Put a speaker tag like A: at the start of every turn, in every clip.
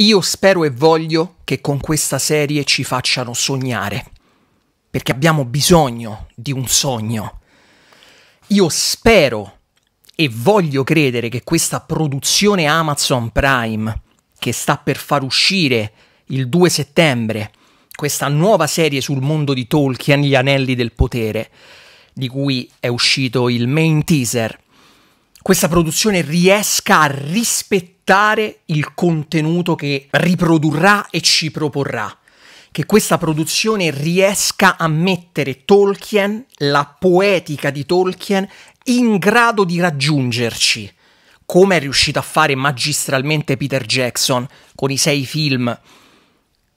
A: Io spero e voglio che con questa serie ci facciano sognare, perché abbiamo bisogno di un sogno. Io spero e voglio credere che questa produzione Amazon Prime, che sta per far uscire il 2 settembre questa nuova serie sul mondo di Tolkien, gli anelli del potere, di cui è uscito il main teaser, questa produzione riesca a rispettare il contenuto che riprodurrà e ci proporrà. Che questa produzione riesca a mettere Tolkien, la poetica di Tolkien, in grado di raggiungerci, come è riuscito a fare magistralmente Peter Jackson con i sei film,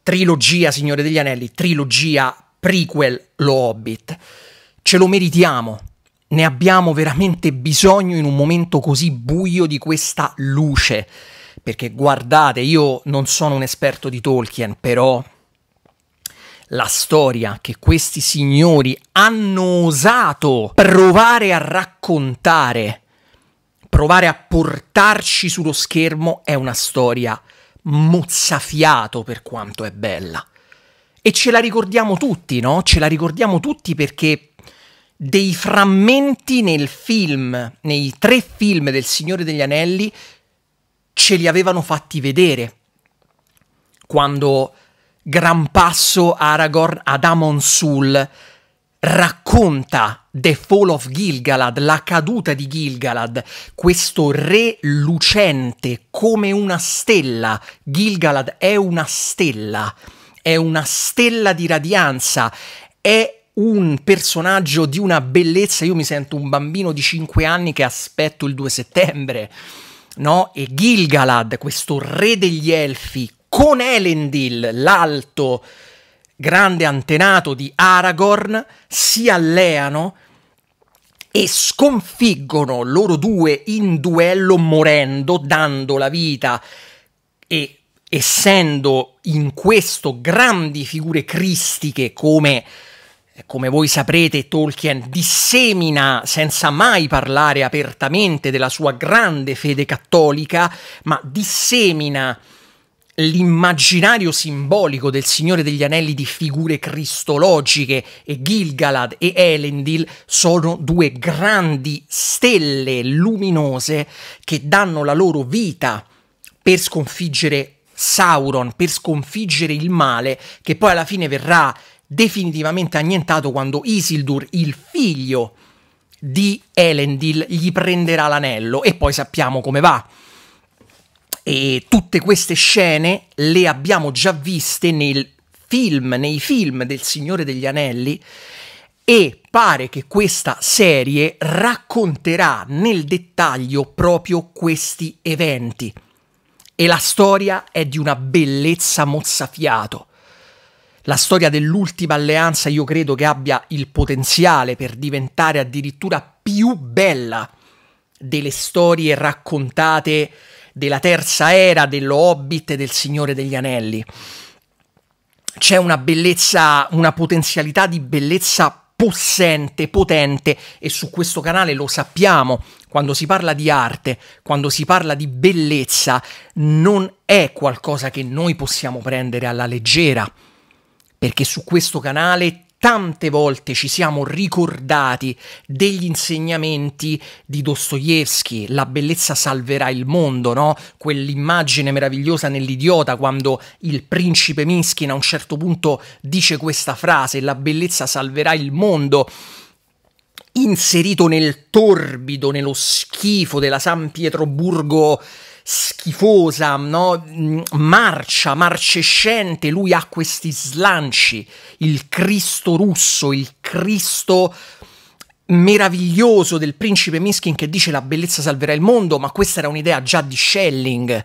A: trilogia Signore degli Anelli, trilogia prequel Lo Hobbit. Ce lo meritiamo ne abbiamo veramente bisogno in un momento così buio di questa luce. Perché guardate, io non sono un esperto di Tolkien, però la storia che questi signori hanno osato provare a raccontare, provare a portarci sullo schermo, è una storia mozzafiato per quanto è bella. E ce la ricordiamo tutti, no? Ce la ricordiamo tutti perché dei frammenti nel film, nei tre film del Signore degli Anelli, ce li avevano fatti vedere. Quando gran passo Aragorn ad Amon Sul racconta The Fall of Gilgalad, la caduta di Gilgalad, questo re lucente come una stella. Gilgalad è una stella, è una stella di radianza, è un personaggio di una bellezza, io mi sento un bambino di 5 anni che aspetto il 2 settembre, no? E Gilgalad, questo re degli elfi, con Elendil, l'alto grande antenato di Aragorn, si alleano e sconfiggono loro due in duello morendo, dando la vita e essendo in questo grandi figure cristiche come come voi saprete, Tolkien dissemina senza mai parlare apertamente della sua grande fede cattolica, ma dissemina l'immaginario simbolico del Signore degli Anelli di figure cristologiche e Gilgalad e Elendil sono due grandi stelle luminose che danno la loro vita per sconfiggere Sauron, per sconfiggere il male che poi alla fine verrà definitivamente annientato quando Isildur, il figlio di Elendil, gli prenderà l'anello e poi sappiamo come va. E tutte queste scene le abbiamo già viste nel film, nei film del Signore degli Anelli e pare che questa serie racconterà nel dettaglio proprio questi eventi. E la storia è di una bellezza mozzafiato. La storia dell'ultima alleanza io credo che abbia il potenziale per diventare addirittura più bella delle storie raccontate della terza era, dello Hobbit e del Signore degli Anelli. C'è una bellezza, una potenzialità di bellezza possente, potente e su questo canale lo sappiamo, quando si parla di arte, quando si parla di bellezza, non è qualcosa che noi possiamo prendere alla leggera perché su questo canale tante volte ci siamo ricordati degli insegnamenti di Dostoevsky, la bellezza salverà il mondo, no? Quell'immagine meravigliosa nell'idiota quando il principe Miskin a un certo punto dice questa frase, la bellezza salverà il mondo inserito nel torbido, nello schifo della San Pietroburgo schifosa, no? Mm, marcia, marcescente, lui ha questi slanci, il Cristo russo, il Cristo meraviglioso del principe Miskin che dice la bellezza salverà il mondo, ma questa era un'idea già di Schelling.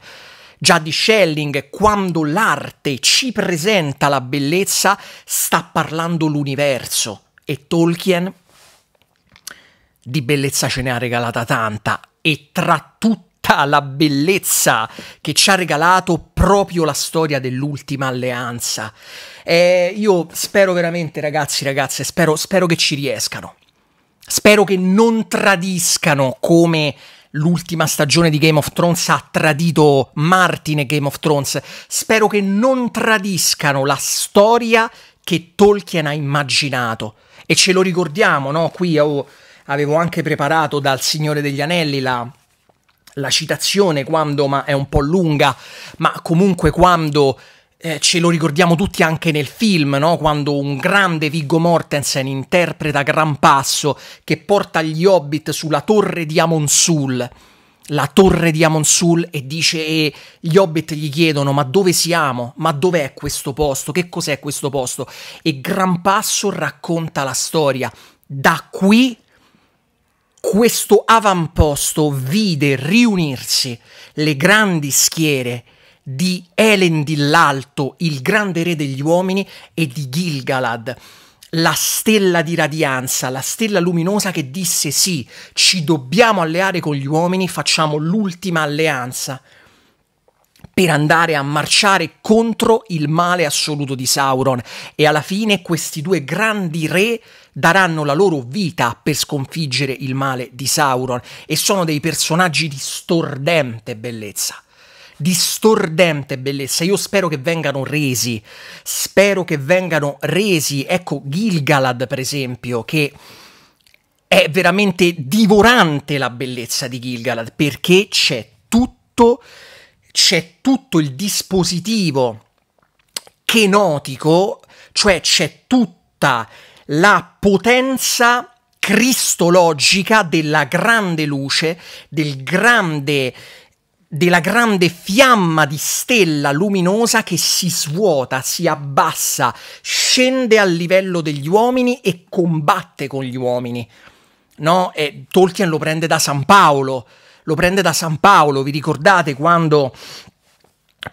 A: Già di Schelling, quando l'arte ci presenta la bellezza, sta parlando l'universo. E Tolkien di bellezza ce ne ha regalata tanta. E tra tutti realtà la bellezza che ci ha regalato proprio la storia dell'ultima alleanza. Eh, io spero veramente, ragazzi, ragazze, spero, spero che ci riescano. Spero che non tradiscano come l'ultima stagione di Game of Thrones ha tradito Martin e Game of Thrones. Spero che non tradiscano la storia che Tolkien ha immaginato. E ce lo ricordiamo, no? Qui avevo anche preparato dal Signore degli Anelli la, la citazione quando, ma è un po' lunga, ma comunque quando eh, ce lo ricordiamo tutti anche nel film, no? quando un grande Viggo Mortensen interpreta Gran Passo che porta gli Hobbit sulla torre di Amon Sul, La torre di Amon Sul, e dice e gli Hobbit gli chiedono ma dove siamo? Ma dov'è questo posto? Che cos'è questo posto? E Gran Passo racconta la storia. Da qui questo avamposto vide riunirsi le grandi schiere di Elendil l'Alto, il grande re degli uomini, e di Gilgalad, la stella di radianza, la stella luminosa che disse sì, ci dobbiamo alleare con gli uomini, facciamo l'ultima alleanza per andare a marciare contro il male assoluto di Sauron e alla fine questi due grandi re daranno la loro vita per sconfiggere il male di Sauron e sono dei personaggi di stordente bellezza. Di stordente bellezza, io spero che vengano resi, spero che vengano resi, ecco Gilgalad per esempio, che è veramente divorante la bellezza di Gilgalad perché c'è tutto c'è tutto il dispositivo chenotico, cioè c'è tutta la potenza cristologica della grande luce, del grande, della grande fiamma di stella luminosa che si svuota, si abbassa, scende al livello degli uomini e combatte con gli uomini. No? E Tolkien lo prende da San Paolo lo prende da San Paolo, vi ricordate quando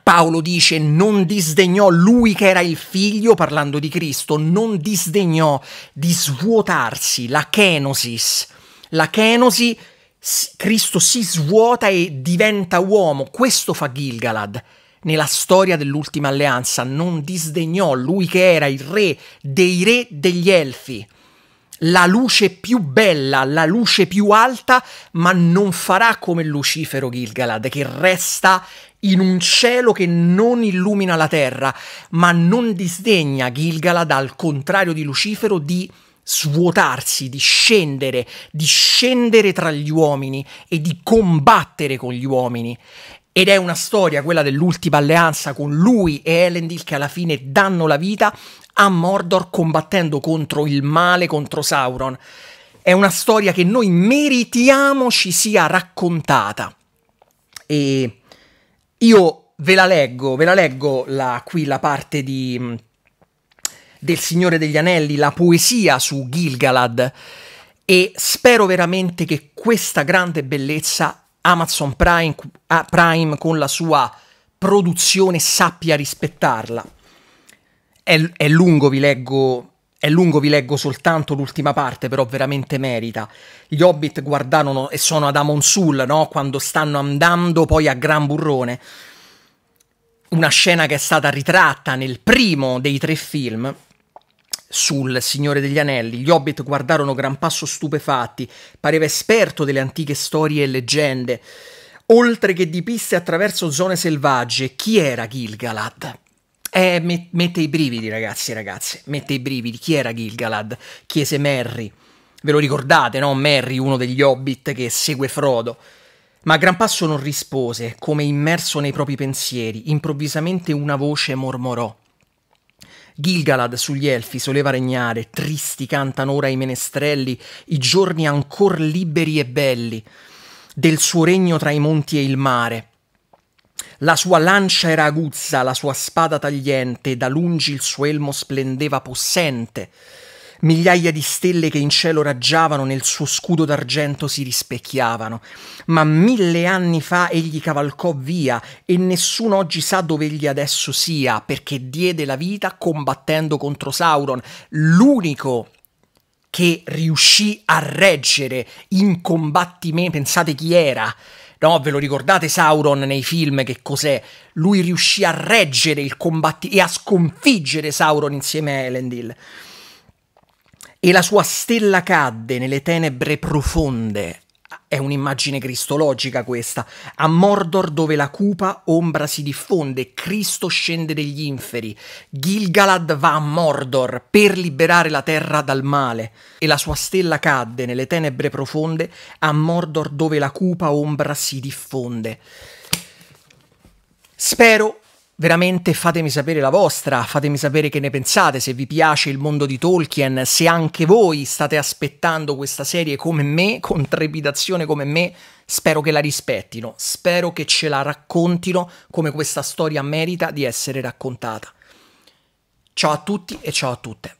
A: Paolo dice non disdegnò lui che era il figlio, parlando di Cristo, non disdegnò di svuotarsi, la kenosis. La kenosi, Cristo si svuota e diventa uomo, questo fa Gilgalad. Nella storia dell'ultima alleanza non disdegnò lui che era il re dei re degli elfi la luce più bella, la luce più alta, ma non farà come Lucifero Gilgalad, che resta in un cielo che non illumina la terra, ma non disdegna Gilgalad, al contrario di Lucifero, di svuotarsi, di scendere, di scendere tra gli uomini e di combattere con gli uomini. Ed è una storia, quella dell'ultima alleanza con lui e Elendil, che alla fine danno la vita a Mordor combattendo contro il male, contro Sauron. È una storia che noi meritiamo ci sia raccontata. E io ve la leggo, ve la leggo la, qui la parte di, mm, del Signore degli Anelli, la poesia su Gilgalad e spero veramente che questa grande bellezza Amazon Prime, Prime con la sua produzione sappia rispettarla. È, è, lungo, vi leggo. È lungo, vi leggo soltanto l'ultima parte, però veramente merita. Gli Hobbit guardarono e sono ad Amon Sul, no? Quando stanno andando poi a Gran Burrone. Una scena che è stata ritratta nel primo dei tre film sul Signore degli Anelli. Gli Hobbit guardarono gran passo stupefatti. Pareva esperto delle antiche storie e leggende. Oltre che di piste attraverso zone selvagge, chi era Gilgalad? Eh, mette i brividi, ragazzi e ragazze. Mette i brividi. Chi era Gilgalad? Chiese Merry. Ve lo ricordate, no? Merry, uno degli hobbit che segue Frodo. Ma a Gran Passo non rispose, come immerso nei propri pensieri. Improvvisamente una voce mormorò. Gilgalad sugli elfi soleva regnare, tristi cantano ora i menestrelli, i giorni ancor liberi e belli, del suo regno tra i monti e il mare. La sua lancia era aguzza, la sua spada tagliente, da lungi il suo elmo splendeva possente. Migliaia di stelle che in cielo raggiavano nel suo scudo d'argento si rispecchiavano. Ma mille anni fa egli cavalcò via e nessuno oggi sa dove egli adesso sia, perché diede la vita combattendo contro Sauron, l'unico che riuscì a reggere in combattimento, pensate chi era, No, ve lo ricordate Sauron nei film che cos'è? Lui riuscì a reggere il combattimento e a sconfiggere Sauron insieme a Elendil. E la sua stella cadde nelle tenebre profonde è un'immagine cristologica questa, a Mordor dove la cupa ombra si diffonde, Cristo scende degli inferi, Gilgalad va a Mordor per liberare la terra dal male, e la sua stella cadde nelle tenebre profonde, a Mordor dove la cupa ombra si diffonde. Spero Veramente fatemi sapere la vostra, fatemi sapere che ne pensate, se vi piace il mondo di Tolkien, se anche voi state aspettando questa serie come me, con trepidazione come me, spero che la rispettino, spero che ce la raccontino come questa storia merita di essere raccontata. Ciao a tutti e ciao a tutte.